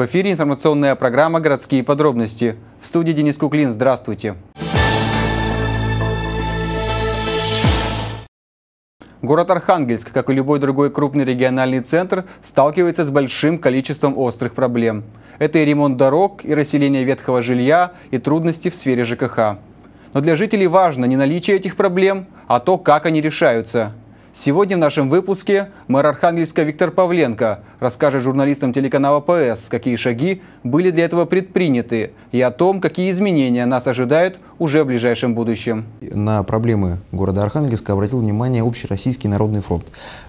В эфире информационная программа «Городские подробности». В студии Денис Куклин. Здравствуйте. Город Архангельск, как и любой другой крупный региональный центр, сталкивается с большим количеством острых проблем. Это и ремонт дорог, и расселение ветхого жилья, и трудности в сфере ЖКХ. Но для жителей важно не наличие этих проблем, а то, как они решаются – Сегодня в нашем выпуске мэр Архангельска Виктор Павленко расскажет журналистам телеканала ПС, какие шаги были для этого предприняты и о том, какие изменения нас ожидают уже в ближайшем будущем. На проблемы города Архангельска обратил внимание Общероссийский народный фронт.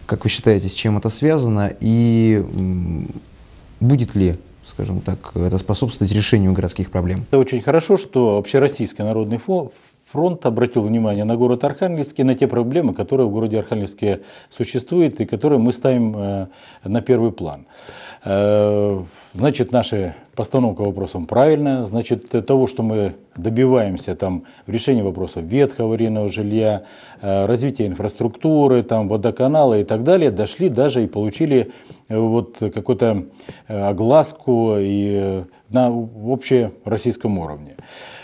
Как вы считаете, с чем это связано и будет ли скажем так, это способствовать решению городских проблем. Это очень хорошо, что Общероссийский народный фронт фронт обратил внимание на город Архангельск на те проблемы, которые в городе Архангельске существуют и которые мы ставим э, на первый план. Э, значит, наша постановка вопросов правильная, значит, того, что мы добиваемся там в решении вопросов ветхого аварийного жилья, э, развития инфраструктуры, там водоканала и так далее, дошли даже и получили вот какую-то огласку и на российском уровне.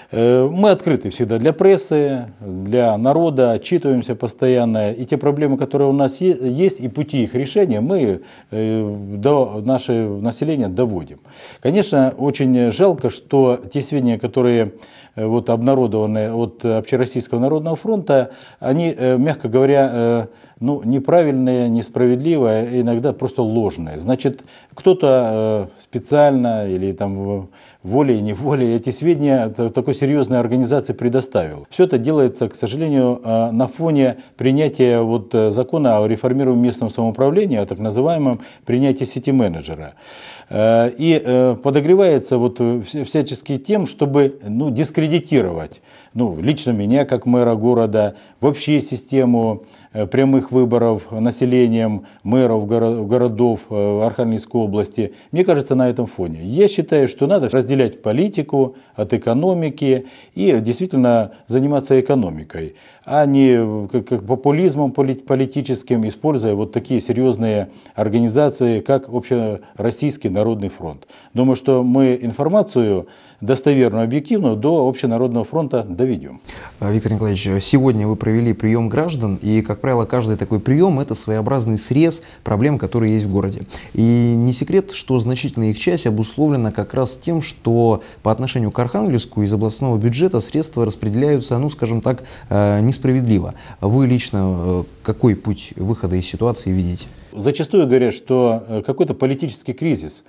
Э, мы открыты всегда для прессы, для народа, отчитываемся постоянно. И те проблемы, которые у нас есть, и пути их решения, мы э, до наше населения доводим. Конечно, очень жалко, что те сведения, которые э, вот обнародованы от Общероссийского народного фронта, они, мягко говоря, ну, неправильные, несправедливые, иногда просто ложные. Значит, кто-то специально или там волей-неволей эти сведения такой серьезной организации предоставил. Все это делается, к сожалению, э, на фоне принятия вот э, закона о реформировании местного самоуправления, о так называемом принятии сети-менеджера. Э, и э, подогревается вот э, всячески тем, чтобы ну, дискредитировать ну, лично меня как мэра города, вообще систему прямых выборов населением мэров городов Архангельской области. Мне кажется, на этом фоне. Я считаю, что надо разделять политику от экономики и действительно заниматься экономикой, а не как популизмом политическим, используя вот такие серьезные организации, как общероссийский Народный фронт. Думаю, что мы информацию достоверно, объективно до общенародного фронта доведем. Э, Виктор Николаевич, э, сегодня вы провели прием граждан, и, как правило, каждый такой прием – это своеобразный срез проблем, которые есть в городе. И не секрет, что значительная их часть обусловлена как раз тем, что по отношению к Архангельску из областного бюджета средства распределяются, ну, скажем так, э, несправедливо. Вы лично какой путь выхода из ситуации видите? Зачастую говорят, что какой-то политический кризис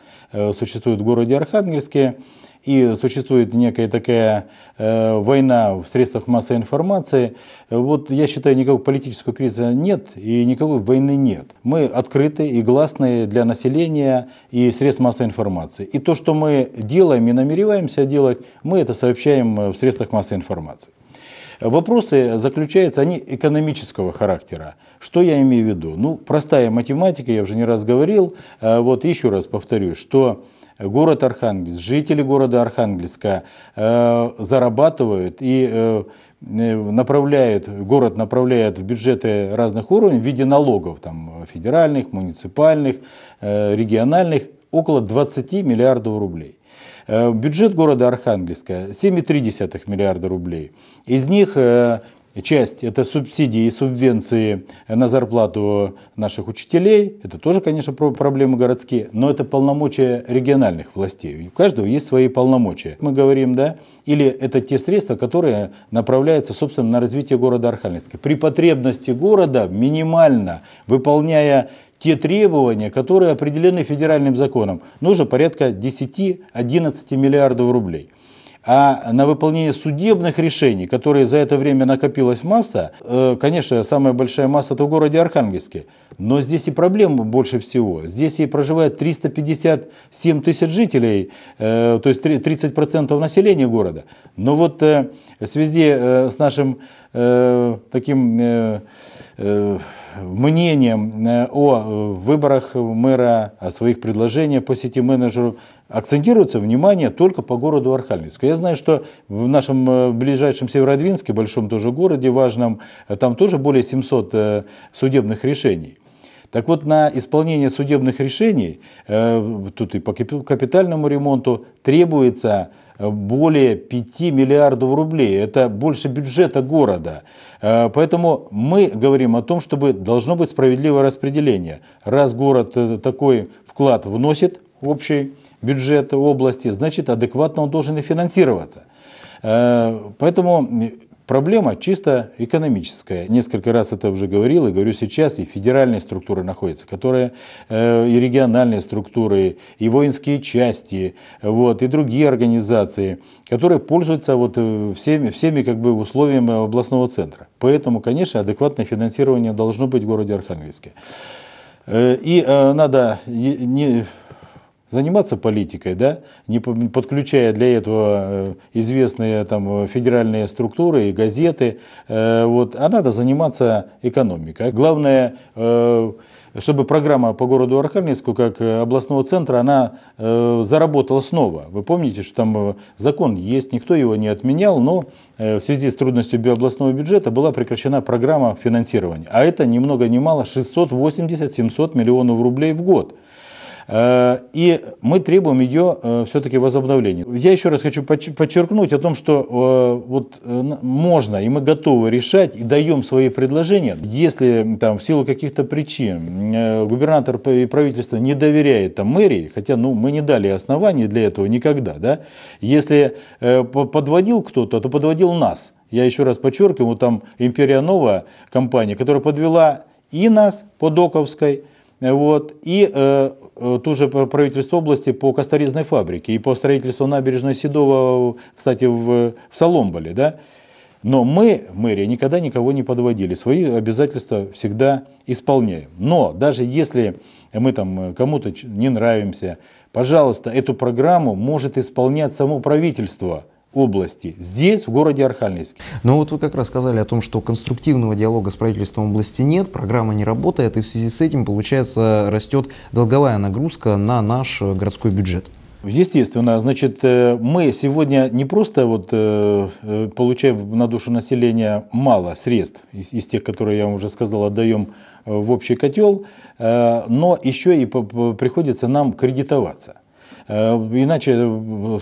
существует в городе Архангельске, и существует некая такая э, война в средствах массовой информации. Вот я считаю, никакого политического кризиса нет и никакой войны нет. Мы открыты и гласные для населения и средств массовой информации. И то, что мы делаем и намереваемся делать, мы это сообщаем э, в средствах массовой информации. Вопросы заключаются, они экономического характера. Что я имею в виду? Ну, простая математика, я уже не раз говорил, э, вот еще раз повторю, что город Архангельск, жители города Архангельска э, зарабатывают и э, э, направляют город направляет в бюджеты разных уровней в виде налогов, там, федеральных, муниципальных, региональных, около 20 миллиардов рублей. Бюджет города Архангельска 7,3 миллиарда рублей. Из них часть – это субсидии и субвенции на зарплату наших учителей. Это тоже, конечно, проблемы городские, но это полномочия региональных властей. У каждого есть свои полномочия. Мы говорим, да, или это те средства, которые направляются, собственно, на развитие города Архангельска. При потребности города минимально, выполняя те требования, которые определены федеральным законом. Нужно порядка 10-11 миллиардов рублей а на выполнение судебных решений, которые за это время накопилась масса, э, конечно, самая большая масса это в городе Архангельске, но здесь и проблем больше всего. Здесь и проживает 357 тысяч жителей, э, то есть 30% населения города. Но вот э, в связи с нашим таким мнением о выборах мэра, о своих предложениях по сети менеджеров акцентируется внимание только по городу Архангельску. Я знаю, что в нашем э, ближайшем Северодвинске, большом тоже городе важном, э, там тоже более 700 э, судебных решений. Так вот, на исполнение судебных решений, тут и по капитальному ремонту, требуется более 5 миллиардов рублей. Это больше бюджета города. Поэтому мы говорим о том, чтобы должно быть справедливое распределение. Раз город такой вклад вносит общий, бюджета области, значит адекватно он должен и финансироваться. Э, поэтому проблема чисто экономическая. Несколько раз это уже говорил и говорю сейчас, и федеральные структуры находятся, которые э, и региональные структуры, и воинские части, вот, и другие организации, которые пользуются вот э, всеми, всеми как бы условиями областного центра. Поэтому, конечно, адекватное финансирование должно быть в городе Архангельске. И надо не, заниматься политикой, да, не подключая для этого э, известные там э, федеральные структуры и газеты, э, вот, а надо заниматься экономикой. Главное, чтобы программа по городу Архангельску, как областного центра, она заработала снова. Вы помните, что там закон есть, никто его не отменял, но в связи с трудностью биобластного бюджета была прекращена программа финансирования. А это ни много ни мало 680-700 миллионов рублей в год. Э, и мы требуем ее э, все-таки возобновления. Я еще раз хочу подчеркнуть о том, что э, вот можно, и мы готовы решать, и даем свои предложения. Если там в силу каких-то причин губернатор и правительство не доверяет там мэрии, хотя ну, мы не дали оснований для этого никогда, да? если подводил кто-то, то подводил нас. Я еще раз подчеркиваю, там Империя Нова компания, которая подвела и нас по Доковской, вот. И э, э же правительство области по косторезной фабрике и по строительству набережной Седова, кстати, в, в Соломболе. Да? Но мы, мэрия, никогда никого не подводили. Свои обязательства всегда исполняем. Но даже если мы там кому-то не нравимся, пожалуйста, эту программу может исполнять само правительство – области, здесь, в городе Архангельске. Ну вот вы как раз сказали о том, что конструктивного диалога с правительством области нет, программа не работает, и в связи с этим, получается, растет долговая нагрузка на наш городской бюджет. Естественно, значит, э, мы сегодня не просто вот э, э, получаем на душу населения мало средств из, тех, которые я вам уже сказал, отдаем в общий котел, но еще и приходится нам кредитоваться. Иначе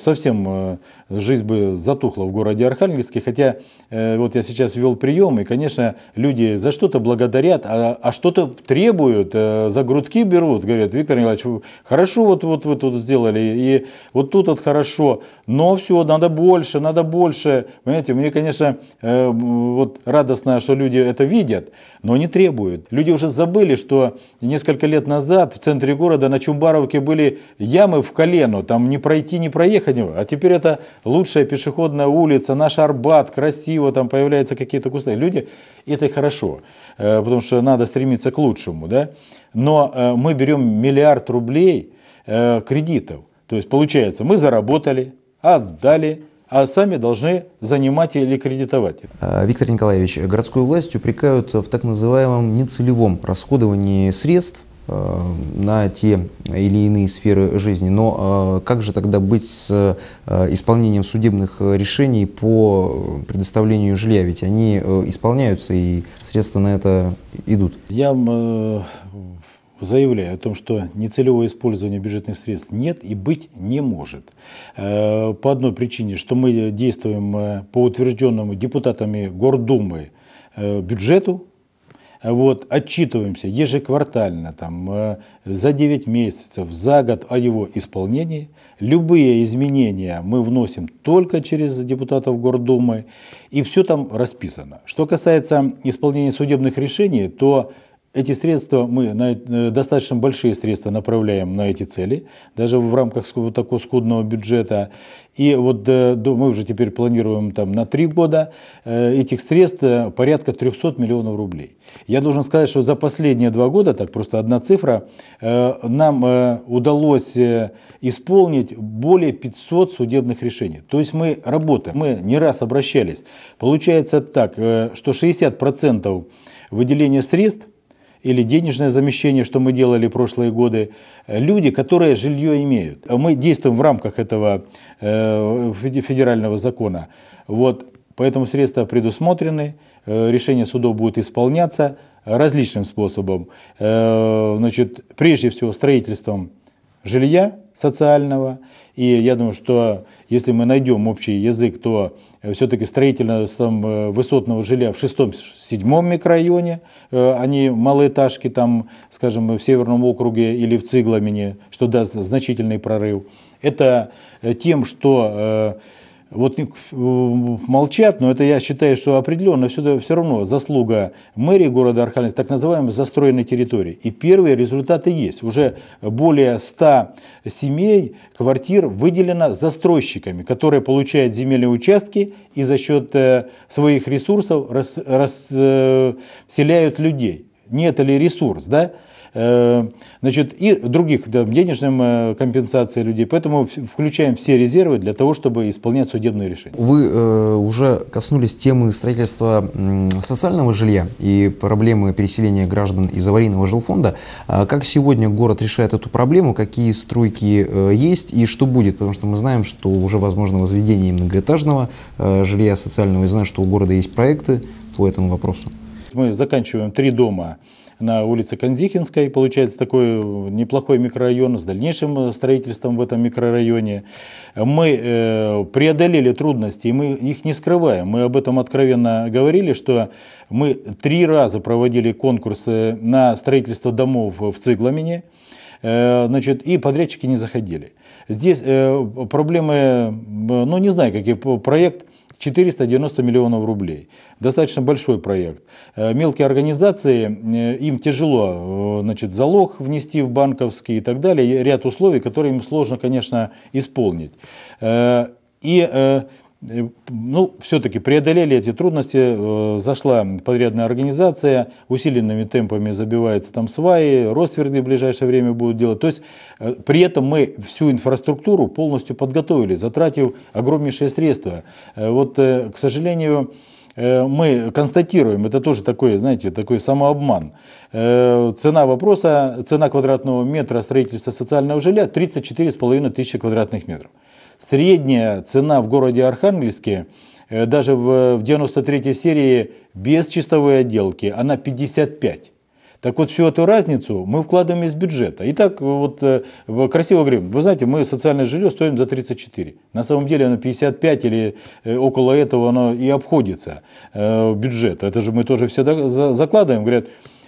совсем жизнь бы затухла в городе Архангельске. Хотя э, вот я сейчас вел прием, и, конечно, люди за что-то благодарят, а, а что-то требуют, э, за грудки берут. Говорят, Виктор Николаевич, хорошо вот, вот вы тут сделали, и вот тут вот хорошо, но все, надо больше, надо больше. Понимаете, мне, конечно, э, вот радостно, что люди это видят, но не требуют. Люди уже забыли, что несколько лет назад в центре города на Чумбаровке были ямы в колено, там не пройти, не проехать. А теперь это лучшая пешеходная улица, наш Арбат, красиво, там появляются какие-то кусты. Люди, это хорошо, э, потому что надо стремиться к лучшему, да. Но э, мы берем миллиард рублей э, кредитов. То есть получается, мы заработали, отдали, а сами должны занимать или кредитовать. Виктор Николаевич, городскую власть упрекают в так называемом нецелевом расходовании средств Э, на те или иные сферы жизни. Но э, как же тогда быть с э, исполнением судебных решений по предоставлению жилья? Ведь они исполняются и средства на это идут. Я заявляю о том, что нецелевого использования бюджетных средств нет и быть не может. По одной причине, что мы действуем по утвержденному депутатами Гордумы бюджету, вот, отчитываемся ежеквартально, там, э, за 9 месяцев, за год о его исполнении. Любые изменения мы вносим только через депутатов Гордумы, и все там расписано. Что касается исполнения судебных решений, то эти средства мы, э, достаточно большие средства направляем на эти цели, даже в рамках вот такого скудного бюджета. И вот э, мы уже теперь планируем там на три года э, этих средств порядка 300 миллионов рублей. Я должен сказать, что за последние два года, так просто одна цифра, нам удалось исполнить более 500 судебных решений. То есть мы работаем, мы не раз обращались. Получается так, что 60% выделения средств или денежное замещение, что мы делали прошлые годы, э, люди, которые жилье имеют. Э, мы действуем в рамках этого э, федерального закона. Вот, поэтому средства предусмотрены, решение судов будет исполняться различным способом. Значит, прежде всего строительством жилья социального. И я думаю, что если мы найдем общий язык, то э, все-таки строительство э, высотного жилья в шестом седьмом микрорайоне, э, а не малоэтажки там, скажем, в Северном округе или в Цигламине, что даст значительный прорыв. Это тем, что вот э, молчат, но это я считаю, что определенно все, все равно заслуга мэрии города Архангельска, так называемой застроенной территории. И первые результаты есть. Уже более 100 семей, квартир выделено застройщиками, которые получают земельные участки и за счет э, своих ресурсов расселяют э, людей. Нет это ли ресурс, да? Э, значит, и других да, денежным э, компенсации людей. Поэтому включаем все резервы для того, чтобы исполнять судебные решения. Вы э, уже коснулись темы строительства социального жилья и проблемы переселения граждан из аварийного жилфонда. А как сегодня город решает эту проблему? Какие стройки э, есть и что будет? Потому что мы знаем, что уже возможно возведение многоэтажного э, жилья социального. И знаю, что у города есть проекты по этому вопросу. Мы заканчиваем три дома на улице Канзихинской. Получается такой э, неплохой микрорайон с дальнейшим э, строительством в этом микрорайоне. Мы э, преодолели трудности, и мы их не скрываем. Мы об этом откровенно говорили, что мы три раза проводили конкурсы на строительство домов в Цигламине значит, и подрядчики не заходили. Здесь проблемы, ну не знаю, какие проект 490 миллионов рублей. Достаточно большой проект. Э, мелкие организации, э, им тяжело э, значит, залог внести в банковский и так далее. Ряд условий, которые им сложно, конечно, исполнить. И ну, все-таки преодолели эти трудности, э, зашла подрядная организация, усиленными темпами забиваются там сваи, росверды в ближайшее время будут делать. То есть э, при этом мы всю инфраструктуру полностью подготовили, затратив огромнейшие средства. Э, вот, к сожалению, мы констатируем, это тоже такой, знаете, такой самообман. Цена вопроса, цена квадратного метра строительства социального жилья 34,5 тысячи квадратных метров. Средняя цена в городе Архангельске, э, даже в 93 серии без чистовой отделки, она 55. Так вот, всю эту разницу мы вкладываем из бюджета. И так вот э, красиво говорим, вы знаете, мы социальное жилье стоим за 34. На самом деле оно 55 или э, около этого оно и обходится бюджет. Это же мы тоже все закладываем. Говорят,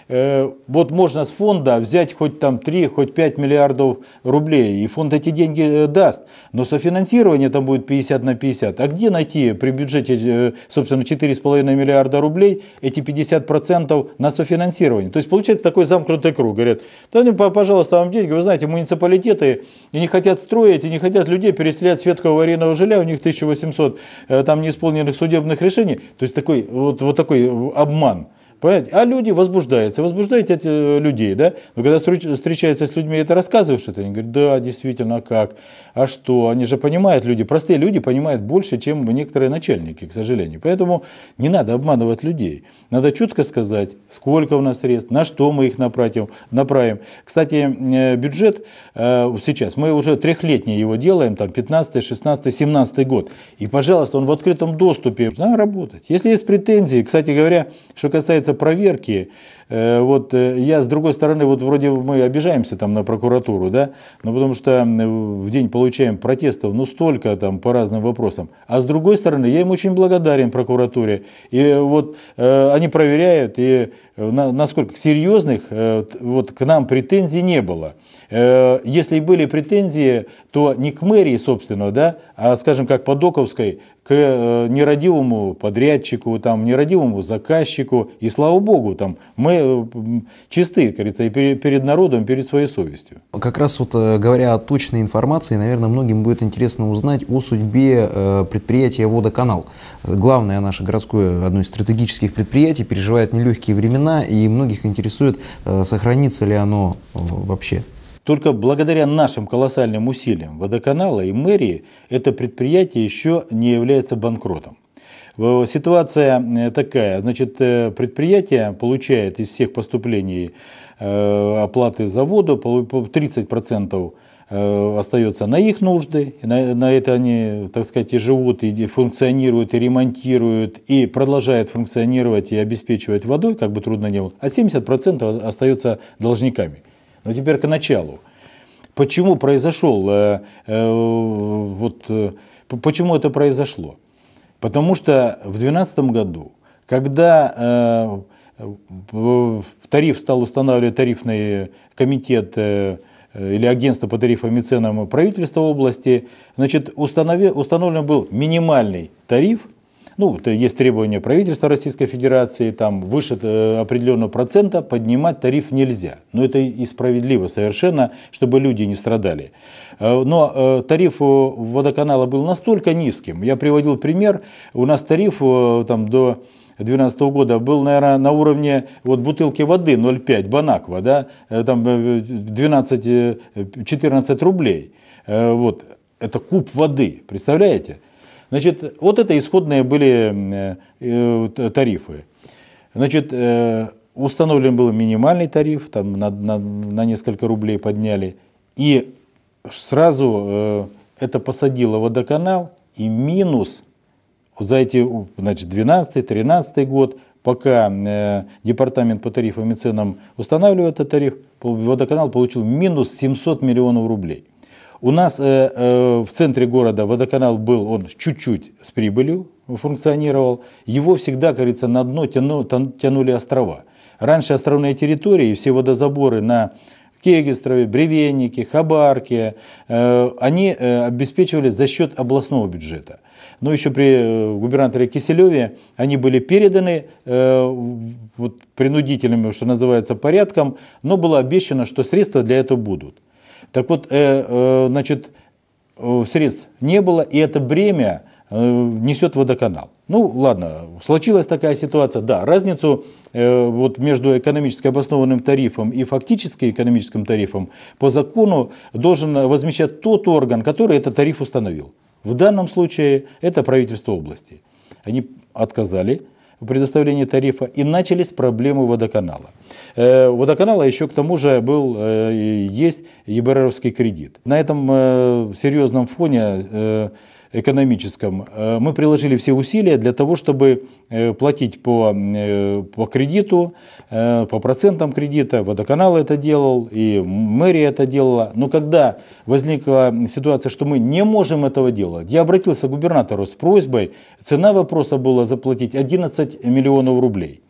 Э, вот можно с фонда взять хоть там 3, хоть 5 миллиардов рублей, и фонд эти деньги э, даст, но софинансирование там будет 50 на 50. А где найти при бюджете, э, собственно, 4,5 миллиарда рублей эти 50% на софинансирование? То есть получается такой замкнутый круг. Говорят, да, ну, пожалуйста, вам деньги, вы знаете, муниципалитеты и не хотят строить, и не хотят людей переселять с ветхого аварийного жилья, у них 1800 там неисполненных судебных решений. То есть такой, вот, вот такой обман. Понимаете? А люди возбуждаются, возбуждаете эти э, людей, да? Но когда встречаются с людьми, это рассказываешь это, они говорят, да, действительно, а как? А что? Они же понимают люди, простые люди понимают больше, чем некоторые начальники, к сожалению. Поэтому не надо обманывать людей. Надо четко сказать, сколько у нас средств, на что мы их направим. направим. Кстати, э, бюджет э, сейчас, мы уже трехлетний его делаем, там 15, 16, 17 год. И, пожалуйста, он в открытом доступе, надо работать. Если есть претензии, кстати говоря, что касается касается проверки Э, вот э, я, с другой стороны, вот вроде мы обижаемся там на прокуратуру, да, но ну, потому что э, в день получаем протестов, ну, столько там по разным вопросам. А с другой стороны, я им очень благодарен прокуратуре. И вот они проверяют, и насколько серьезных вот к нам претензий не было. Если были претензии, то не к мэрии, собственно, да, а, скажем, как по Доковской, к нерадивому подрядчику, там, нерадивому заказчику. И слава богу, там, мы мы чисты, говорится, и перед народом, и перед своей совестью. Как раз вот э, говоря о точной информации, наверное, многим будет интересно узнать о судьбе э, предприятия «Водоканал». Главное наше городское, одно из стратегических предприятий, переживает нелегкие времена, и многих интересует, э, сохранится ли оно вообще. Только благодаря нашим колоссальным усилиям водоканала и мэрии это предприятие еще не является банкротом. Э, ситуация э, такая, значит, э, предприятие получает из всех поступлений оплаты завода 30% остается на их нужды, на, на это они, так сказать, и живут, и функционируют, и ремонтируют, и продолжают функционировать и обеспечивать водой, как бы трудно ни было, а 70% остается должниками. Но теперь к началу. Почему произошел, вот, почему это произошло? Потому что в 2012 году, когда э, тариф стал устанавливать тарифный комитет э, или агентство по тарифам и ценам правительства области, значит, установлен был минимальный тариф – ну, э, есть требования правительства Российской Федерации, там выше э, определенного процента поднимать тариф нельзя. Но это и справедливо совершенно, чтобы люди не страдали. Э, но тариф водоканала был настолько низким. Я приводил пример. У нас тариф там до 2012 года был, наверное, на уровне вот бутылки воды 0,5 Банаква, да, там 12-14 рублей. Вот, это куб воды, представляете? Значит, вот это исходные были э, э, э, тарифы. Значит, установлен был минимальный тариф, там на, на, на несколько рублей подняли, и сразу это посадило водоканал, и минус за эти, значит, 12-13 год, пока департамент по тарифам и ценам устанавливает этот тариф, водоканал получил минус 700 миллионов рублей. У нас э, э, в центре города водоканал был, он чуть-чуть с прибылью функционировал. Его всегда, говорится, на дно тяну, тянули острова. Раньше островные территории, все водозаборы на Кегестрове, Бревеннике, Хабарке, э, они э, обеспечивались за счет областного бюджета. Но еще при э, губернаторе Киселеве они были переданы э, вот, принудительными, что называется, порядком, но было обещано, что средства для этого будут. Так вот, э, э, значит, э, средств не было, и это бремя несет водоканал. Ну ладно, случилась такая ситуация, да, разницу э, вот между экономически обоснованным тарифом и фактически экономическим тарифом по закону должен возмещать тот орган, который этот тариф установил. В данном случае это правительство области. Они отказали, предоставления тарифа, и начались проблемы водоканала. Э, водоканала еще к тому же был, э, есть ЕБРовский кредит. На этом э, серьезном фоне экономическом, э, мы приложили все усилия для того, чтобы э, платить по, э, по кредиту, по процентам кредита. Водоканал это делал, и мэрия это делала. Но когда возникла ситуация, что мы не можем этого делать, я обратился к губернатору с просьбой, цена вопроса была заплатить 11 миллионов рублей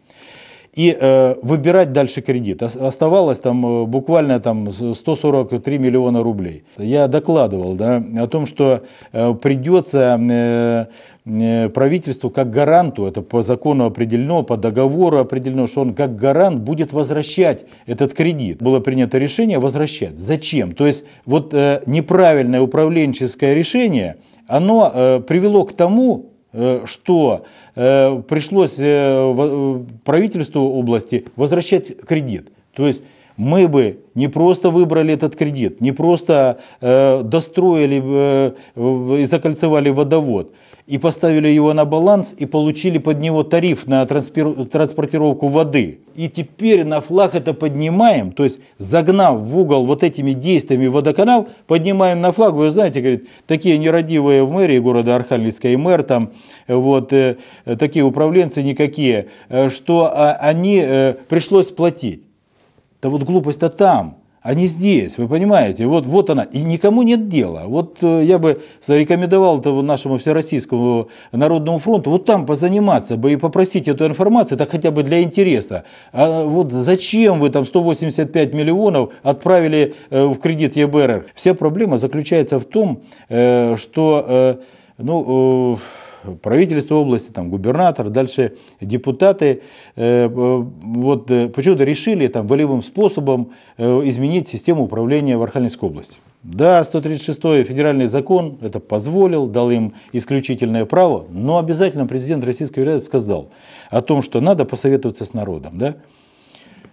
и э, выбирать дальше кредит. Оставалось там э, буквально там 143 миллиона рублей. Я докладывал да, о том, что э, придется э, э, правительству как гаранту, это по закону определено, по договору определено, что он как гарант будет возвращать этот кредит. Было принято решение возвращать. Зачем? То есть вот э, неправильное управленческое решение, оно э, привело к тому, Э, что э, пришлось э, правительству области возвращать кредит. То есть мы бы не просто выбрали этот кредит, не просто достроили и закольцевали водовод, и поставили его на баланс и получили под него тариф на транспортировку воды. И теперь на флаг это поднимаем, то есть загнав в угол вот этими действиями водоканал, поднимаем на флаг, вы знаете, говорит, такие нерадивые в мэрии города Архангельска и мэр там, вот, э, такие управленцы никакие, э, что а, они э, пришлось платить. Да вот глупость-то там. Они здесь, вы понимаете, вот, вот она, и никому нет дела. Вот э, я бы зарекомендовал этого нашему Всероссийскому народному фронту вот там позаниматься бы и попросить эту информацию, так хотя бы для интереса. А вот зачем вы там 185 миллионов отправили э, в кредит ЕБРР? Вся проблема заключается в том, э, что ну, правительство области, там губернатор, дальше депутаты, э, э, вот э, почему-то решили там волевым способом изменить систему управления в Архангельской области. Да, 136-й федеральный закон это позволил, дал им исключительное право, но обязательно президент Российской Федерации сказал о том, что надо посоветоваться с народом, да,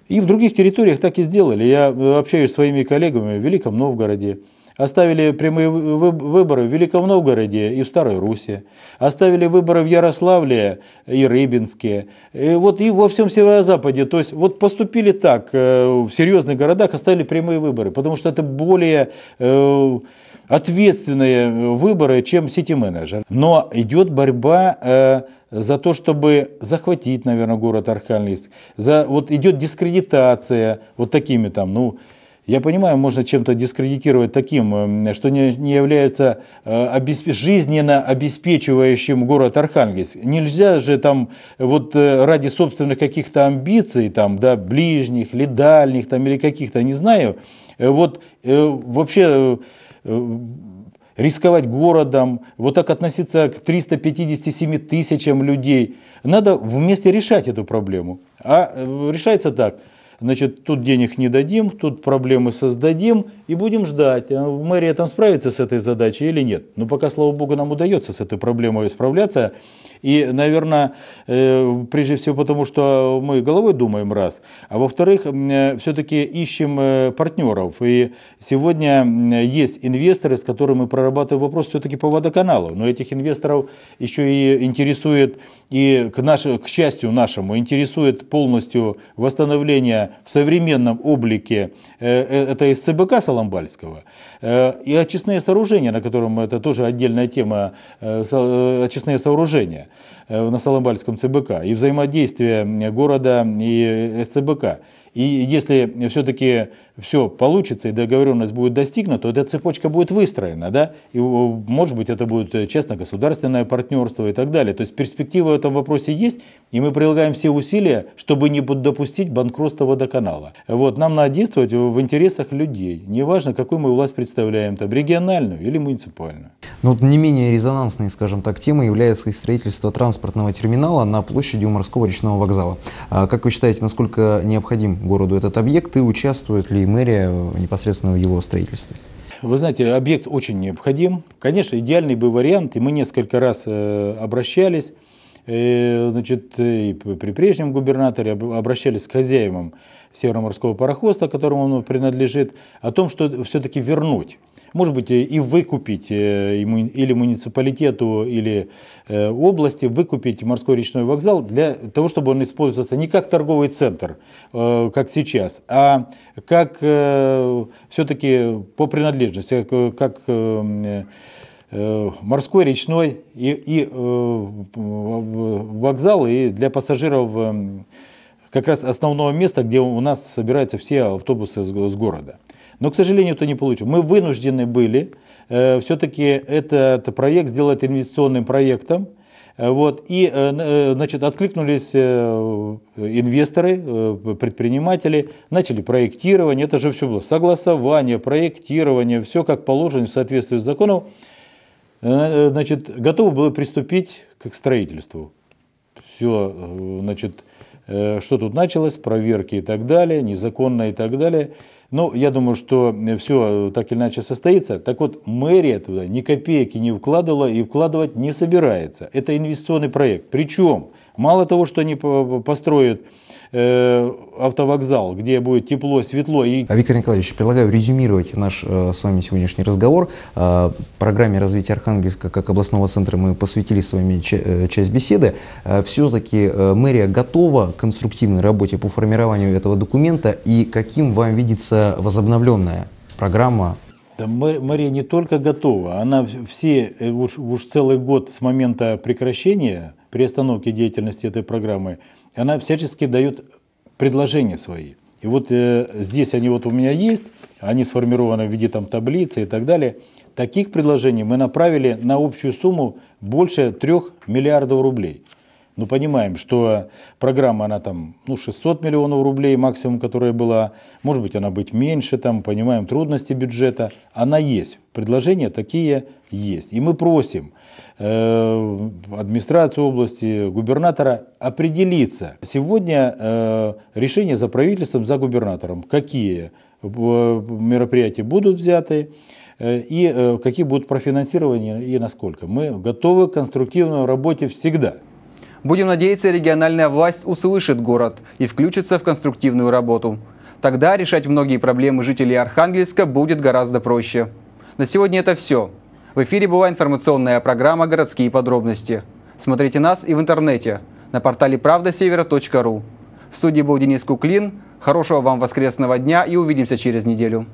и в других территориях так и сделали. Я общаюсь с своими коллегами в Великом Новгороде, Оставили прямые выборы в Великом Новгороде и в Старой Руси. Оставили выборы в Ярославле и Рыбинске. И вот и во всем Северо-Западе. То есть вот поступили так, э, в серьезных городах оставили прямые выборы, потому что это более э, ответственные выборы, чем сити-менеджер. Но идет борьба э, за то, чтобы захватить, наверное, город Архангельск. За, вот идет дискредитация вот такими там, ну, я понимаю, можно чем-то дискредитировать таким, эм, что не, не является э, обесп... жизненно обеспечивающим город Архангельск. Нельзя же там э, вот э, ради собственных каких-то амбиций, там, да, ближних ли дальних, там, или каких-то, не знаю, вот вообще рисковать городом, вот так относиться к 357 тысячам людей. Надо вместе решать эту проблему. А решается так – значит, тут денег не дадим, тут проблемы создадим и будем ждать, а мэрия там справится с этой задачей или нет. Но ну, пока, слава богу, нам удается с этой проблемой справляться. И, наверное, э, прежде всего потому, что мы головой думаем раз, а во-вторых, э, все-таки ищем э, партнеров. И сегодня есть инвесторы, с которыми мы прорабатываем вопрос все-таки по водоканалу. Но этих инвесторов еще и интересует, и к, наш, к счастью нашему, интересует полностью восстановление в современном облике, э, э, это из ЦБК Соломбальского, э, и очистные сооружения, на котором это тоже отдельная тема, очистные сооружения на Соломбальском ЦБК, и взаимодействие города и СЦБК. И если все-таки все получится и договоренность будет достигнута, то эта цепочка будет выстроена, да, и может быть это будет э, честно государственное партнерство и так далее. То есть перспектива в этом вопросе есть, и мы прилагаем все усилия, чтобы не допустить банкротства водоканала. Вот, нам надо действовать в интересах людей, неважно, какую мы власть представляем, там, региональную или муниципальную. Ну, вот не менее резонансной, скажем так, темой является и строительство транспортного терминала на площади у морского речного вокзала. А как вы считаете, насколько необходим городу этот объект и участвует ли и мэрия непосредственно в его строительстве. Вы знаете, объект очень необходим. Конечно, идеальный бы вариант, и мы несколько раз э, обращались, э, значит, и при прежнем губернаторе обращались к хозяевам морского пароходства, которому он принадлежит, о том, что все-таки вернуть. Может быть, э, и выкупить э, или муниципалитету, или э, области, выкупить морской речной вокзал для того, чтобы он использовался не как торговый центр, как сейчас, а как все-таки по принадлежности, как морской, речной и, и вокзал, и для пассажиров как раз основного места, где у нас собираются все автобусы с, с города. Но, к сожалению, это не получилось. Мы вынуждены были э, все-таки этот проект сделать инвестиционным проектом. Э, вот, и э, э, значит, откликнулись инвесторы, предприниматели, начали проектирование, это же все было согласование, проектирование, все как положено в соответствии с законом. Значит, готовы было приступить к строительству. Все, значит, что тут началось, проверки и так далее, незаконно и так далее. Ну, я думаю, что э, все э, так или иначе состоится. Так вот, мэрия туда ни копейки не вкладывала и вкладывать не собирается. Это инвестиционный проект. Причем Мало того, что они построят э, автовокзал, где будет тепло, светло. И... А Виктор Николаевич, предлагаю резюмировать наш э, с вами сегодняшний разговор. Э, программе развития Архангельска как областного центра мы посвятили с вами часть беседы. Все-таки мэрия готова к конструктивной работе по формированию этого документа и каким вам видится возобновленная программа да мэрия не только готова, она все, уж, уж целый год с момента прекращения при остановке деятельности этой программы, она всячески дает предложения свои. И вот э, здесь они вот у меня есть, они сформированы в виде там таблицы и так далее. Таких предложений мы направили на общую сумму больше 3 миллиардов рублей. Ну, понимаем, что программа, она там, ну, 600 миллионов рублей максимум, которая была. Может быть, она быть меньше, там, понимаем трудности бюджета. Она есть. Предложения такие есть. И мы просим Э, администрацию области, губернатора определиться. Сегодня э, решение за правительством, за губернатором. Какие э, мероприятия будут взяты и какие будут профинансированы и насколько. Мы готовы к конструктивной работе всегда. Будем надеяться, региональная власть услышит город и включится в конструктивную работу. Тогда решать многие проблемы жителей Архангельска будет гораздо проще. На сегодня это все. В эфире была информационная программа «Городские подробности». Смотрите нас и в интернете на портале правдасевера.ру. В студии был Денис Куклин. Хорошего вам воскресного дня и увидимся через неделю.